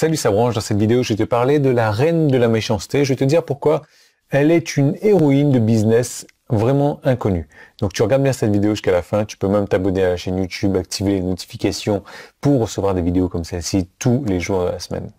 Salut Sabranche, dans cette vidéo je vais te parler de la reine de la méchanceté, je vais te dire pourquoi elle est une héroïne de business vraiment inconnue. Donc tu regardes bien cette vidéo jusqu'à la fin, tu peux même t'abonner à la chaîne YouTube, activer les notifications pour recevoir des vidéos comme celle-ci tous les jours de la semaine.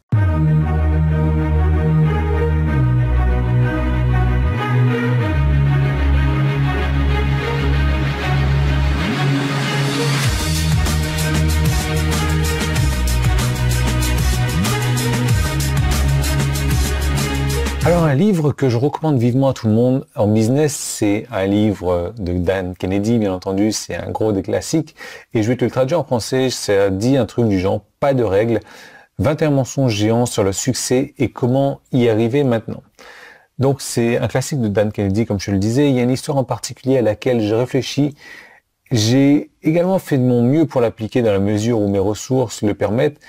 Alors un livre que je recommande vivement à tout le monde en business, c'est un livre de Dan Kennedy, bien entendu, c'est un gros des classiques. Et je vais te le traduire en français, ça dit un truc du genre pas de règles, 21 mensonges géants sur le succès et comment y arriver maintenant. Donc c'est un classique de Dan Kennedy, comme je le disais. Il y a une histoire en particulier à laquelle j'ai réfléchi. J'ai également fait de mon mieux pour l'appliquer dans la mesure où mes ressources le permettent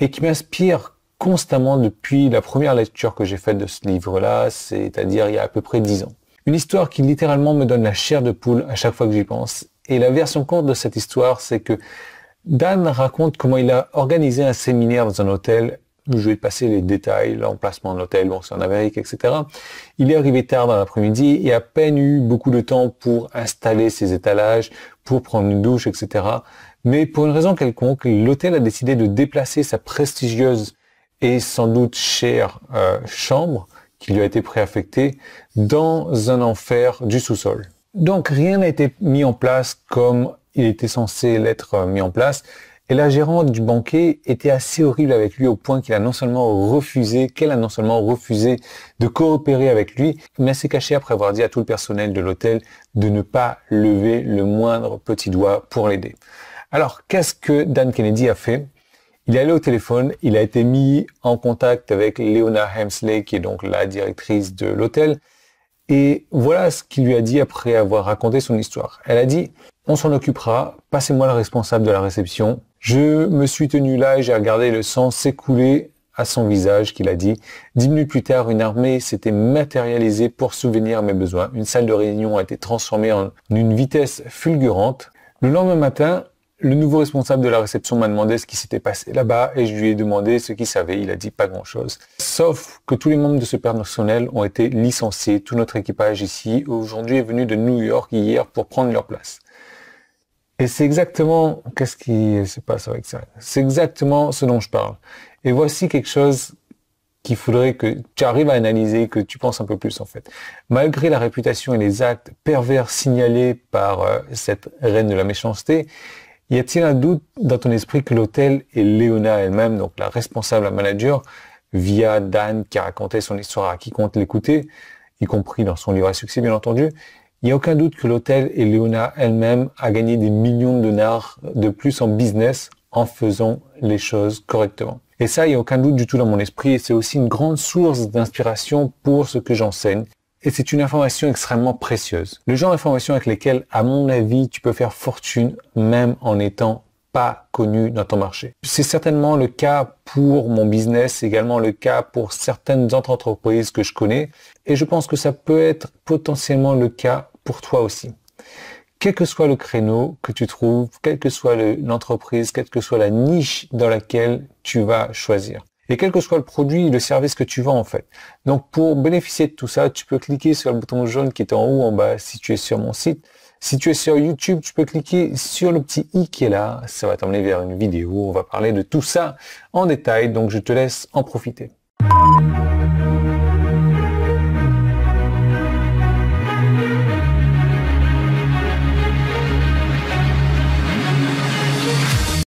et qui m'inspire constamment depuis la première lecture que j'ai faite de ce livre-là, c'est-à-dire il y a à peu près dix ans. Une histoire qui littéralement me donne la chair de poule à chaque fois que j'y pense. Et la version courte de cette histoire, c'est que Dan raconte comment il a organisé un séminaire dans un hôtel. Je vais passer les détails, l'emplacement de l'hôtel, bon, c'est en Amérique, etc. Il est arrivé tard dans l'après-midi et a à peine eu beaucoup de temps pour installer ses étalages, pour prendre une douche, etc. Mais pour une raison quelconque, l'hôtel a décidé de déplacer sa prestigieuse et sans doute chère euh, chambre qui lui a été préaffectée dans un enfer du sous-sol. Donc rien n'a été mis en place comme il était censé l'être euh, mis en place. Et la gérante du banquet était assez horrible avec lui au point qu'il a non seulement refusé, qu'elle a non seulement refusé de coopérer avec lui, mais s'est cachée après avoir dit à tout le personnel de l'hôtel de ne pas lever le moindre petit doigt pour l'aider. Alors, qu'est-ce que Dan Kennedy a fait il est allé au téléphone, il a été mis en contact avec Leona Hemsley, qui est donc la directrice de l'hôtel, et voilà ce qu'il lui a dit après avoir raconté son histoire. Elle a dit, on s'en occupera, passez-moi le responsable de la réception. Je me suis tenu là et j'ai regardé le sang s'écouler à son visage qu'il a dit. Dix minutes plus tard, une armée s'était matérialisée pour souvenir mes besoins. Une salle de réunion a été transformée en une vitesse fulgurante. Le lendemain matin, le nouveau responsable de la réception m'a demandé ce qui s'était passé là-bas et je lui ai demandé ce qu'il savait. Il a dit pas grand-chose. Sauf que tous les membres de ce personnel ont été licenciés. Tout notre équipage ici aujourd'hui est venu de New York hier pour prendre leur place. Et c'est exactement qu'est-ce qui se passe avec ça. C'est exactement ce dont je parle. Et voici quelque chose qu'il faudrait que tu arrives à analyser, que tu penses un peu plus en fait. Malgré la réputation et les actes pervers signalés par euh, cette reine de la méchanceté, y a-t-il un doute dans ton esprit que l'hôtel et Léona elle-même, donc la responsable la manager, via Dan qui a raconté son histoire à qui compte l'écouter, y compris dans son livre à succès bien entendu, il n'y a aucun doute que l'hôtel et Léona elle-même a gagné des millions de dollars de plus en business en faisant les choses correctement. Et ça, il a aucun doute du tout dans mon esprit, et c'est aussi une grande source d'inspiration pour ce que j'enseigne, et c'est une information extrêmement précieuse. Le genre d'information avec lesquelles, à mon avis, tu peux faire fortune même en n'étant pas connu dans ton marché. C'est certainement le cas pour mon business, également le cas pour certaines autres entreprises que je connais, et je pense que ça peut être potentiellement le cas pour toi aussi. Quel que soit le créneau que tu trouves, quelle que soit l'entreprise, quelle que soit la niche dans laquelle tu vas choisir. Et quel que soit le produit, le service que tu vends en fait. Donc pour bénéficier de tout ça, tu peux cliquer sur le bouton jaune qui est en haut, en bas, si tu es sur mon site. Si tu es sur YouTube, tu peux cliquer sur le petit i qui est là. Ça va t'emmener vers une vidéo. On va parler de tout ça en détail. Donc je te laisse en profiter.